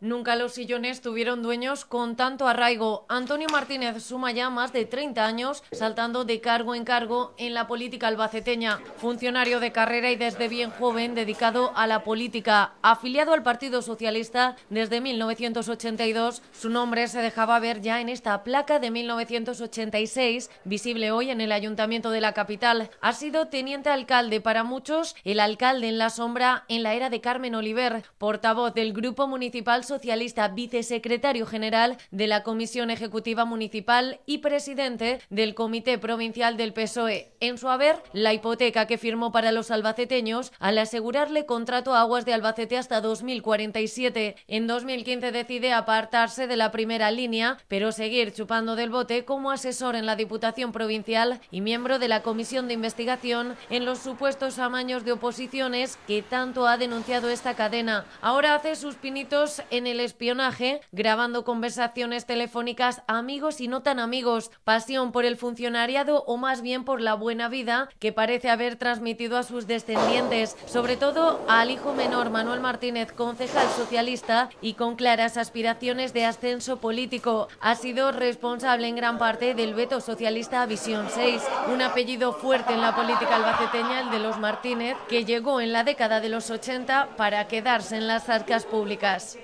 Nunca los sillones tuvieron dueños con tanto arraigo. Antonio Martínez suma ya más de 30 años saltando de cargo en cargo en la política albaceteña. Funcionario de carrera y desde bien joven dedicado a la política. Afiliado al Partido Socialista desde 1982, su nombre se dejaba ver ya en esta placa de 1986, visible hoy en el Ayuntamiento de la capital. Ha sido teniente alcalde para muchos, el alcalde en la sombra en la era de Carmen Oliver, portavoz del Grupo Municipal socialista vicesecretario general de la Comisión Ejecutiva Municipal y presidente del Comité Provincial del PSOE. En su haber, la hipoteca que firmó para los albaceteños al asegurarle contrato a Aguas de Albacete hasta 2047. En 2015 decide apartarse de la primera línea, pero seguir chupando del bote como asesor en la Diputación Provincial y miembro de la Comisión de Investigación en los supuestos amaños de oposiciones que tanto ha denunciado esta cadena. Ahora hace sus pinitos en el espionaje, grabando conversaciones telefónicas amigos y no tan amigos, pasión por el funcionariado o más bien por la buena vida que parece haber transmitido a sus descendientes, sobre todo al hijo menor Manuel Martínez, concejal socialista y con claras aspiraciones de ascenso político. Ha sido responsable en gran parte del veto socialista a Visión 6, un apellido fuerte en la política albaceteña, el de los Martínez, que llegó en la década de los 80 para quedarse en las arcas públicas.